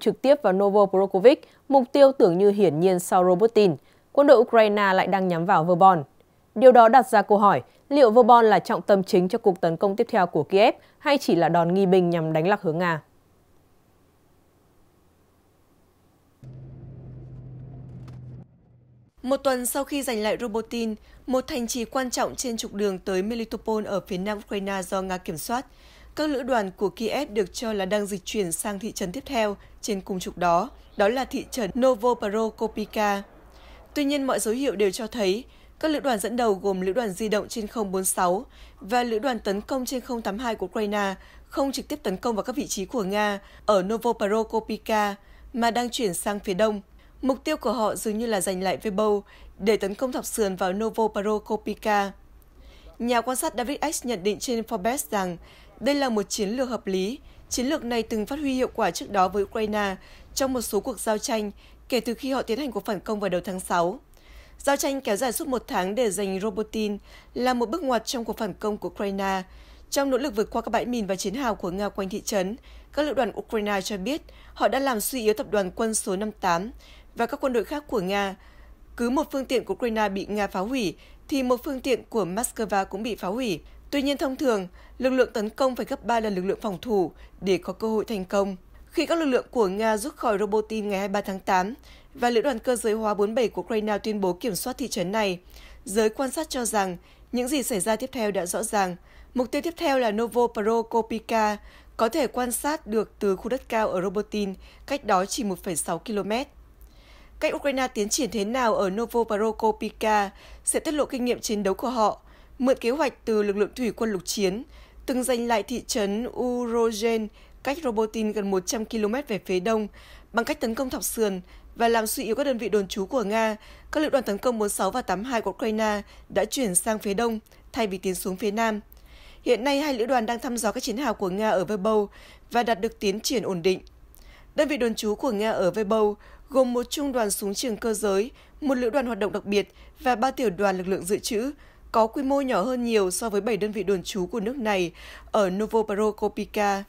trực tiếp vào Novo Prokovic, mục tiêu tưởng như hiển nhiên sau Robotin, quân đội Ukraine lại đang nhắm vào Verbon. Điều đó đặt ra câu hỏi, liệu Verbon là trọng tâm chính cho cuộc tấn công tiếp theo của Kiev hay chỉ là đòn nghi binh nhằm đánh lạc hướng Nga? Một tuần sau khi giành lại Robotin, một thành trì quan trọng trên trục đường tới Melitopol ở phía nam Ukraine do Nga kiểm soát, các lữ đoàn của Kiev được cho là đang dịch chuyển sang thị trấn tiếp theo trên cùng trục đó, đó là thị trấn Novoprokopivka. Tuy nhiên, mọi dấu hiệu đều cho thấy các lữ đoàn dẫn đầu gồm lữ đoàn di động trên 046 và lữ đoàn tấn công trên 082 của Ukraine không trực tiếp tấn công vào các vị trí của Nga ở Novoprokopivka mà đang chuyển sang phía đông. Mục tiêu của họ dường như là giành lại Vebo để tấn công thọc sườn vào Novoprokopivka. Nhà quan sát David X nhận định trên Forbes rằng đây là một chiến lược hợp lý. Chiến lược này từng phát huy hiệu quả trước đó với Ukraine trong một số cuộc giao tranh kể từ khi họ tiến hành cuộc phản công vào đầu tháng 6. Giao tranh kéo dài suốt một tháng để giành Robotin là một bước ngoặt trong cuộc phản công của Ukraine. Trong nỗ lực vượt qua các bãi mìn và chiến hào của Nga quanh thị trấn, các lữ đoàn Ukraine cho biết họ đã làm suy yếu tập đoàn quân số 58 và các quân đội khác của Nga, cứ một phương tiện của Ukraine bị Nga phá hủy, thì một phương tiện của Moscow cũng bị phá hủy. Tuy nhiên thông thường, lực lượng tấn công phải gấp 3 lần lực lượng phòng thủ để có cơ hội thành công. Khi các lực lượng của Nga rút khỏi Robotin ngày 23 tháng 8 và lữ đoàn cơ giới hóa 47 của Ukraine tuyên bố kiểm soát thị trấn này, giới quan sát cho rằng những gì xảy ra tiếp theo đã rõ ràng. Mục tiêu tiếp theo là Novoprokopivka, có thể quan sát được từ khu đất cao ở Robotin, cách đó chỉ 1,6 km. Cách Ukraine tiến triển thế nào ở Novoprokopivka sẽ tiết lộ kinh nghiệm chiến đấu của họ, mượn kế hoạch từ lực lượng thủy quân lục chiến, từng giành lại thị trấn Urogen cách Robotin gần 100 km về phía đông bằng cách tấn công thọc sườn và làm suy yếu các đơn vị đồn trú của Nga, các lữ đoàn tấn công 46 và 82 của Ukraine đã chuyển sang phía đông thay vì tiến xuống phía nam. Hiện nay, hai lữ đoàn đang thăm dò các chiến hào của Nga ở Verbov và đạt được tiến triển ổn định. Đơn vị đồn trú của Nga ở Vebou gồm một trung đoàn súng trường cơ giới, một lữ đoàn hoạt động đặc biệt và ba tiểu đoàn lực lượng dự trữ, có quy mô nhỏ hơn nhiều so với bảy đơn vị đồn trú của nước này ở Novoprokopivka.